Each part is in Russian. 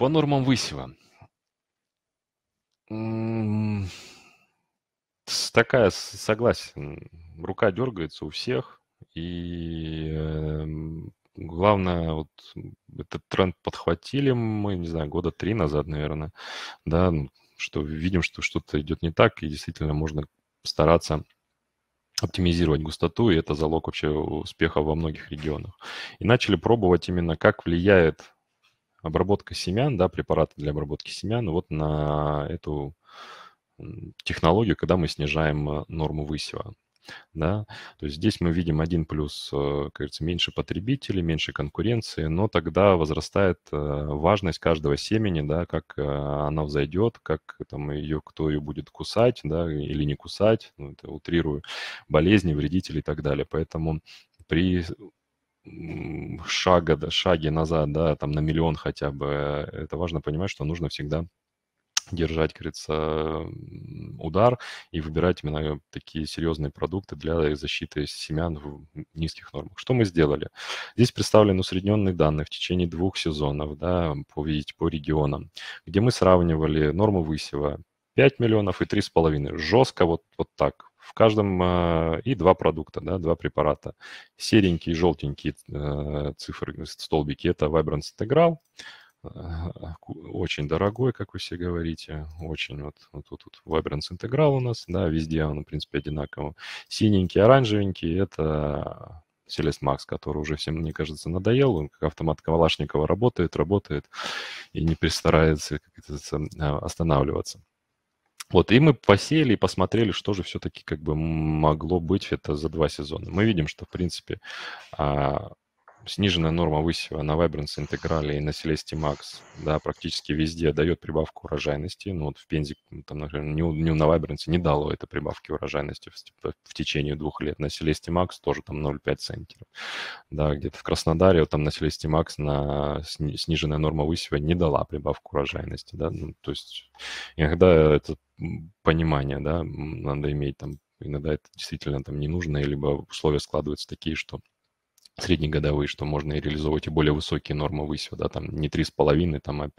По нормам Высева. Такая, согласен, рука дергается у всех, и эм, главное, вот этот тренд подхватили мы, не знаю, года три назад, наверное, да, ну, что видим, что что-то идет не так, и действительно можно стараться оптимизировать густоту, и это залог вообще успеха во многих регионах. И начали пробовать именно, как влияет обработка семян, да, препараты для обработки семян вот на эту технологию, когда мы снижаем э, норму высева. Да? То есть здесь мы видим один плюс, э, как говорится, меньше потребителей, меньше конкуренции, но тогда возрастает э, важность каждого семени, да, как она взойдет, как там ее, кто ее будет кусать, да, или не кусать, ну, это утрирую, болезни, вредители и так далее. Поэтому при шага, да, шаги назад, да, там на миллион хотя бы. Это важно понимать, что нужно всегда держать, говорится, удар и выбирать именно такие серьезные продукты для защиты семян в низких нормах. Что мы сделали? Здесь представлены усредненные данные в течение двух сезонов, да, по, видите, по регионам, где мы сравнивали норму высева 5 миллионов и 3,5. Жестко вот, вот так, в каждом э, и два продукта, да, два препарата. Серенькие желтенькие э, цифры, э, столбики – это Vibrance Integral. А, очень дорогой, как вы все говорите, очень. Вот, тут вот, вот Vibrance Integral у нас, да, везде он, в принципе, одинаково. Синенький, оранжевенький – это Селест Макс, который уже всем, мне кажется, надоел. Он как автомат Калашникова работает, работает и не перестарается, как это а, останавливаться. Вот, и мы посеяли и посмотрели, что же все-таки как бы могло быть это за два сезона. Мы видим, что, в принципе, а, Сниженная норма высева на Vibrance интеграле и на Celeste Max, да, практически везде дает прибавку урожайности. Ну, вот в Пензе, там, например, не, не на Vibrance не дало это прибавки урожайности в, типа, в течение двух лет. На Celeste Max тоже там 0,5 центнеров. Да, где-то в Краснодаре вот там на Celeste Max на сниженная норма высева не дала прибавку урожайности, да. Ну, то есть иногда это понимание, да, надо иметь там, иногда это действительно там не нужно, либо условия складываются такие, что среднегодовые, что можно и реализовывать и более высокие нормы высева, да, там не 3,5, там, а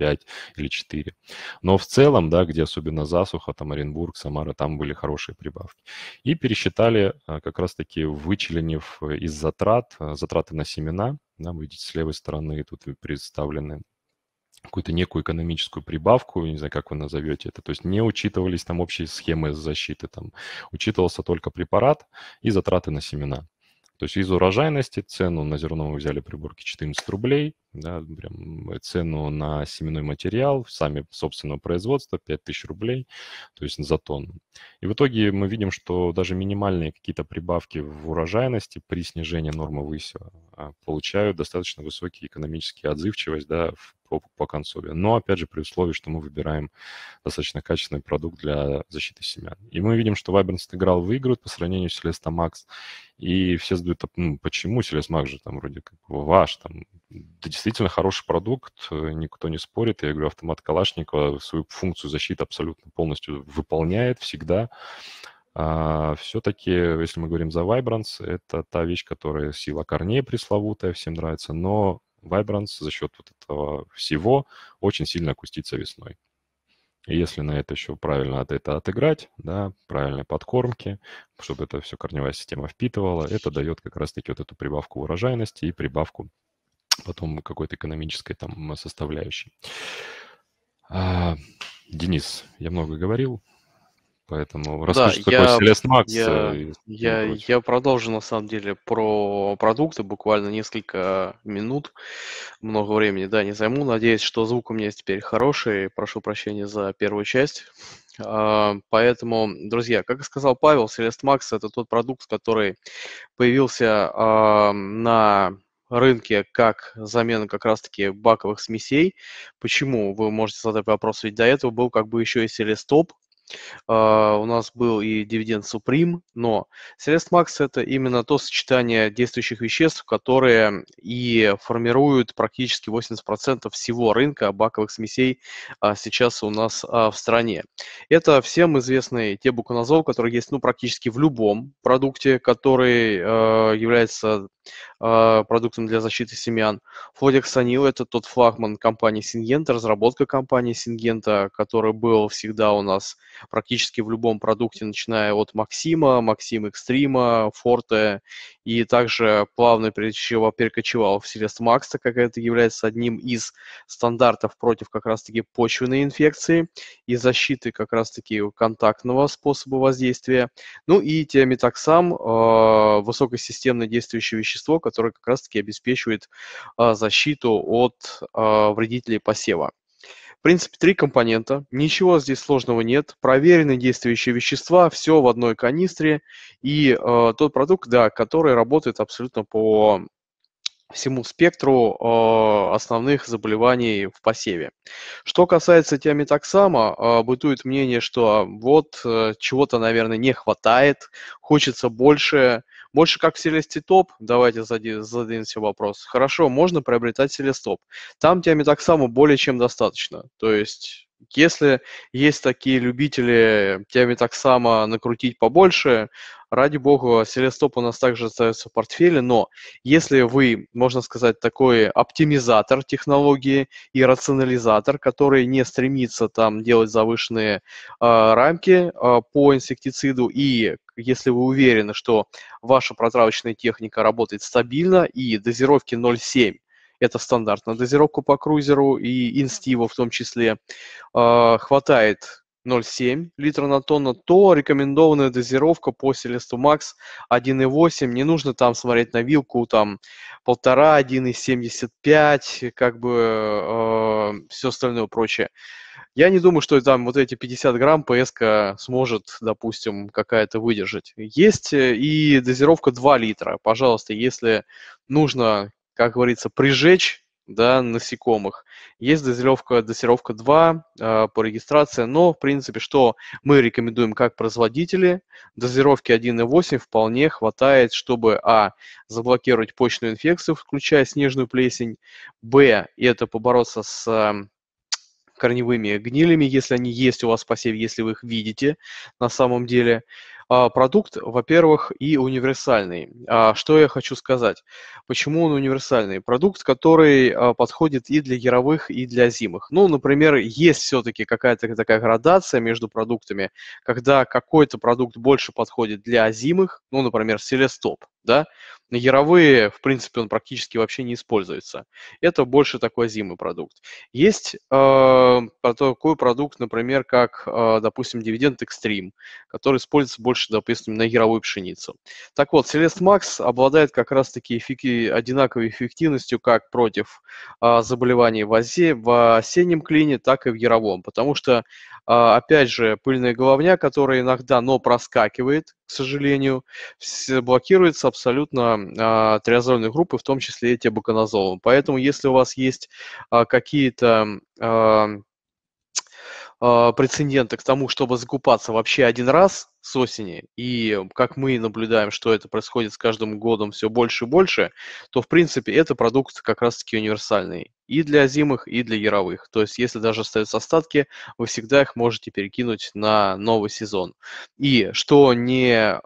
или 4. Но в целом, да, где особенно засуха, там Оренбург, Самара, там были хорошие прибавки. И пересчитали а, как раз-таки, вычленив э, из затрат, э, затраты на семена, да, вы видите, с левой стороны тут представлены какую-то некую экономическую прибавку, не знаю, как вы назовете это. То есть не учитывались там общие схемы защиты, там учитывался только препарат и затраты на семена. То есть из урожайности цену на зерно мы взяли приборки уборке 14 рублей, да, прям э, цену на семенной материал, сами собственного производства, 5000 рублей, то есть за тонну. И в итоге мы видим, что даже минимальные какие-то прибавки в урожайности при снижении нормы высева получают достаточно высокие экономические отзывчивость да, по, по консоли. Но, опять же, при условии, что мы выбираем достаточно качественный продукт для защиты семян. И мы видим, что Vibrance Integral выигрывает по сравнению с Celesta Max. И все задают, ну, почему Celesta Max же там вроде как ваш, там, действительно хороший продукт, э, никто не спорит. Я говорю, автомат Калашникова свою функцию защиты абсолютно полностью выполняет всегда. А все-таки, если мы говорим за Vibrance, это та вещь, которая сила корней пресловутая, всем нравится, но Vibrance за счет вот этого всего очень сильно кустится весной. И если на это еще правильно от это отыграть, да, правильные подкормки, чтобы это все корневая система впитывала, это дает как раз-таки вот эту прибавку урожайности и прибавку потом какой-то экономической там составляющей. А, Денис, я много говорил, поэтому расскажи, да, я, Селест Макс. Я, э, и, я, я продолжу, на самом деле, про продукты, буквально несколько минут, много времени, да, не займу. Надеюсь, что звук у меня теперь хороший, прошу прощения за первую часть. А, поэтому, друзья, как и сказал Павел, Селест Макс – это тот продукт, который появился а, на рынке как замена как раз-таки баковых смесей. Почему? Вы можете задать вопрос, ведь до этого был как бы еще и селестоп, а, у нас был и дивиденд Supreme, но средств Макс это именно то сочетание действующих веществ, которые и формируют практически 80% всего рынка баковых смесей а, сейчас у нас а, в стране. Это всем известные те буконазол, которые есть ну, практически в любом продукте, который является продуктом для защиты семян. Флодексанил – это тот флагман компании Сингента, разработка компании Сингента, который был всегда у нас практически в любом продукте, начиная от Максима, Максим Экстрима, Форте, и также плавно перекочевал в Селест Макса, как это является одним из стандартов против как раз-таки почвенной инфекции и защиты как раз-таки контактного способа воздействия. Ну и тиамитоксам, э, а, высокосистемное действующее вещество, которое как раз-таки обеспечивает э, защиту от э, вредителей посева. В принципе, три компонента, ничего здесь сложного нет, проверенные действующие вещества, все в одной канистре, и э, тот продукт, да, который работает абсолютно по всему спектру э, основных заболеваний в посеве. Что касается тиаметоксама, э, бытует мнение, что вот э, чего-то, наверное, не хватает, хочется больше, э, больше как селеститоп, давайте зададим себе вопрос. Хорошо, можно приобретать селестоп. Там диаметр так само более чем достаточно. То есть если есть такие любители теми так само накрутить побольше, ради бога, селестоп у нас также остается в портфеле, но если вы, можно сказать, такой оптимизатор технологии и рационализатор, который не стремится там делать завышенные э, рамки э, по инсектициду и если вы уверены, что ваша прозрачная техника работает стабильно и дозировки 0,7 это стандартная дозировка по крузеру, и инстива в том числе а, хватает 0,7 литра на тонну, то рекомендованная дозировка по Селесту Макс 1,8. Не нужно там смотреть на вилку, там 1,5, 1,75, как бы а, все остальное прочее. Я не думаю, что там вот эти 50 грамм ПСК сможет, допустим, какая-то выдержать. Есть э, и дозировка 2 литра. Пожалуйста, если нужно, как говорится, прижечь да, насекомых. Есть дозировка, дозировка 2 э, по регистрации, но, в принципе, что мы рекомендуем как производители, дозировки 1,8 вполне хватает, чтобы, а, заблокировать почную инфекцию, включая снежную плесень, б, это побороться с эм, корневыми гнилями, если они есть у вас в посеве, если вы их видите на самом деле. А, продукт, во-первых, и универсальный. А, что я хочу сказать? Почему он универсальный? Продукт, который а, подходит и для яровых, и для зимых. Ну, например, есть все-таки какая-то такая градация между продуктами, когда какой-то продукт больше подходит для зимых, ну, например, селестоп да. На яровые, в принципе, он практически вообще не используется. Это больше такой зимый продукт. Есть э, такой продукт, например, как, э, допустим, дивиденд Extreme, который используется больше, допустим, на яровую пшеницу. Так вот, Celest Max обладает как раз-таки эффеки, одинаковой эффективностью как против э, заболеваний в, озе, в осеннем клине, так и в яровом. Потому что, э, опять же, пыльная головня, которая иногда, но проскакивает, к сожалению, блокируется абсолютно а, триазольные группы, в том числе и тебуканазолом. Поэтому, если у вас есть а, какие-то а, прецеденты к тому, чтобы закупаться вообще один раз с осени, и как мы наблюдаем, что это происходит с каждым годом все больше и больше, то, в принципе, это продукт как раз-таки универсальный и для зимых, и для яровых. То есть, если даже остаются остатки, вы всегда их можете перекинуть на новый сезон. И что не э,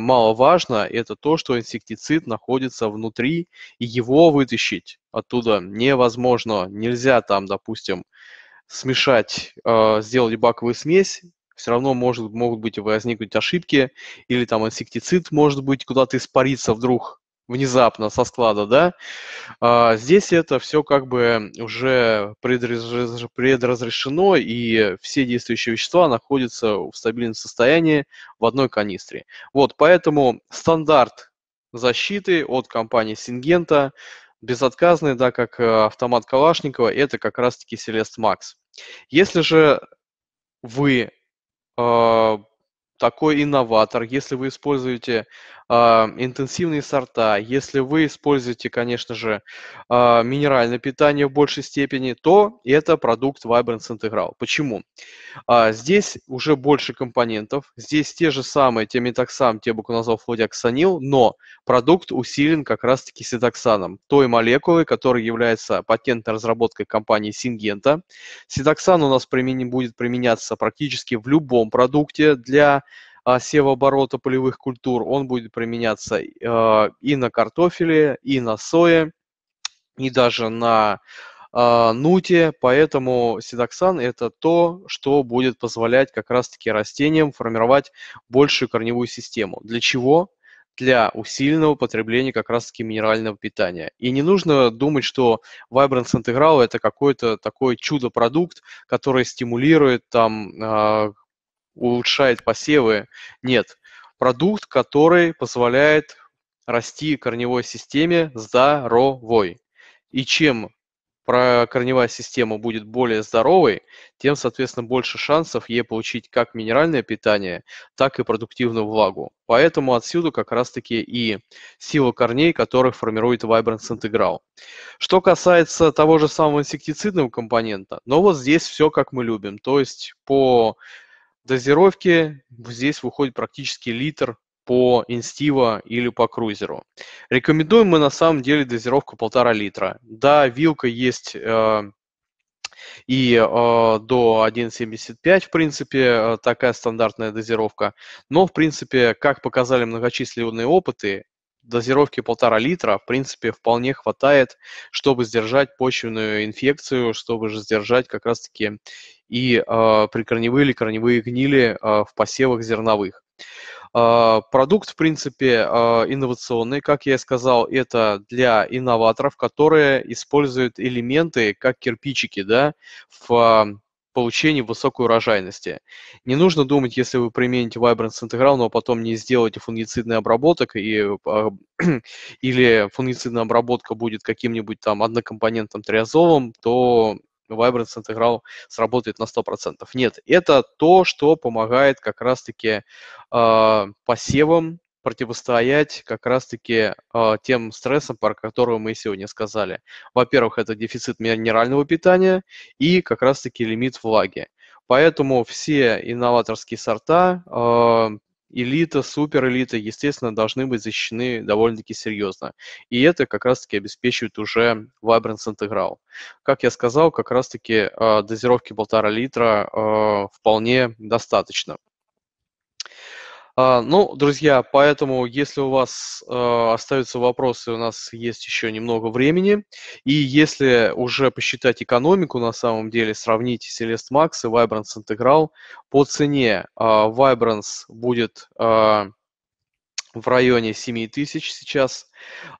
маловажно, это то, что инсектицид находится внутри, и его вытащить оттуда невозможно. Нельзя там, допустим, смешать, э, сделать баковую смесь, все равно может, могут быть возникнуть ошибки, или там инсектицид может быть куда-то испариться вдруг, внезапно со склада, да, а, здесь это все как бы уже предразрешено, и все действующие вещества находятся в стабильном состоянии в одной канистре. Вот, поэтому стандарт защиты от компании Сингента безотказный, да, как э, автомат Калашникова, это как раз-таки Селест Макс. Если же вы э, такой инноватор, если вы используете а, интенсивные сорта, если вы используете, конечно же, а, минеральное питание в большей степени, то это продукт Vibrance Integral. Почему? А, здесь уже больше компонентов, здесь те же самые те темитоксам, тебуконазол, флодиаксанил, но продукт усилен как раз-таки ситоксаном, той молекулы, которая является патентной разработкой компании Сингента. Ситоксан у нас применим, будет применяться практически в любом продукте для а, севооборота полевых культур, он будет применяться а, и на картофеле, и на сое, и даже на а, нуте, поэтому седоксан – это то, что будет позволять как раз-таки растениям формировать большую корневую систему. Для чего? для усиленного потребления как раз-таки минерального питания. И не нужно думать, что Vibrance Integral – это какой-то такой чудо-продукт, который стимулирует там улучшает посевы. Нет. Продукт, который позволяет расти корневой системе здоровой. И чем корневая система будет более здоровой, тем, соответственно, больше шансов ей получить как минеральное питание, так и продуктивную влагу. Поэтому отсюда как раз-таки и сила корней, которых формирует Vibrance Integral. Что касается того же самого инсектицидного компонента, но ну, вот здесь все как мы любим. То есть по дозировки здесь выходит практически литр по инстива или по крузеру. Рекомендуем мы на самом деле дозировку полтора литра. Да, вилка есть э, и э, до 1,75, в принципе, э, такая стандартная дозировка. Но, в принципе, как показали многочисленные опыты, дозировки полтора литра, в принципе, вполне хватает, чтобы сдержать почвенную инфекцию, чтобы же сдержать как раз-таки и э, прикорневые или корневые гнили э, в посевах зерновых. Э, продукт, в принципе, э, инновационный, как я и сказал, это для инноваторов, которые используют элементы, как кирпичики, да, в получении высокой урожайности. Не нужно думать, если вы примените Vibrance Integral, но потом не сделаете фунгицидный обработок, и, а, или фунгицидная обработка будет каким-нибудь там однокомпонентным триазолом, то Vibrance Integral сработает на 100%. Нет, это то, что помогает как раз-таки э, посевам противостоять как раз-таки э, тем стрессам, про которые мы сегодня сказали. Во-первых, это дефицит минерального питания и как раз-таки лимит влаги. Поэтому все инноваторские сорта, э, элита, суперэлита, естественно, должны быть защищены довольно-таки серьезно. И это как раз-таки обеспечивает уже Vibrance Integral. Как я сказал, как раз-таки э, дозировки полтора литра э, вполне достаточно. А, ну, друзья, поэтому, если у вас э, остаются вопросы, у нас есть еще немного времени. И если уже посчитать экономику, на самом деле, сравните Celeste Max и Vibrance Integral по цене. Э, Vibrance будет э, в районе 7 тысяч сейчас.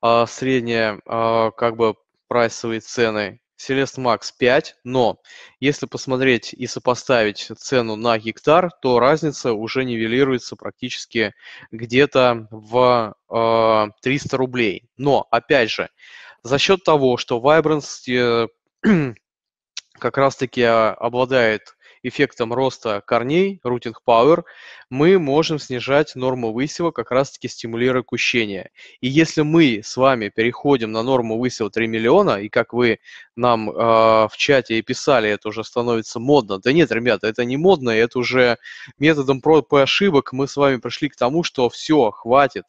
Э, средняя, э, как бы, прайсовые цены Селест Макс 5, но если посмотреть и сопоставить цену на гектар, то разница уже нивелируется практически где-то в э, 300 рублей. Но, опять же, за счет того, что Vibrance э, как раз-таки а, обладает эффектом роста корней, rooting power, мы можем снижать норму высева, как раз-таки стимулируя кущение. И если мы с вами переходим на норму высева 3 миллиона, и как вы нам э, в чате и писали, это уже становится модно. Да нет, ребята, это не модно, это уже методом проб и ошибок мы с вами пришли к тому, что все, хватит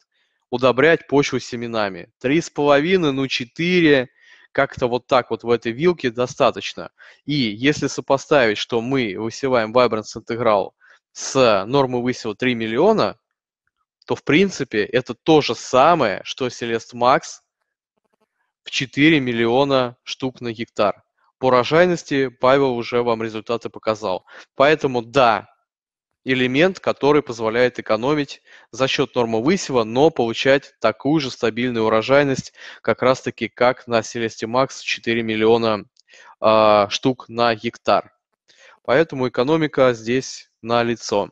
удобрять почву семенами. 3,5, ну 4, как-то вот так вот в этой вилке достаточно. И если сопоставить, что мы высеваем Vibrance интеграл с нормы высева 3 миллиона, то, в принципе, это то же самое, что Селест Макс в 4 миллиона штук на гектар. По рожайности Павел уже вам результаты показал. Поэтому да, элемент, который позволяет экономить за счет нормы высева, но получать такую же стабильную урожайность, как раз таки как на Селесте Макс 4 миллиона э, штук на гектар. Поэтому экономика здесь на лицо.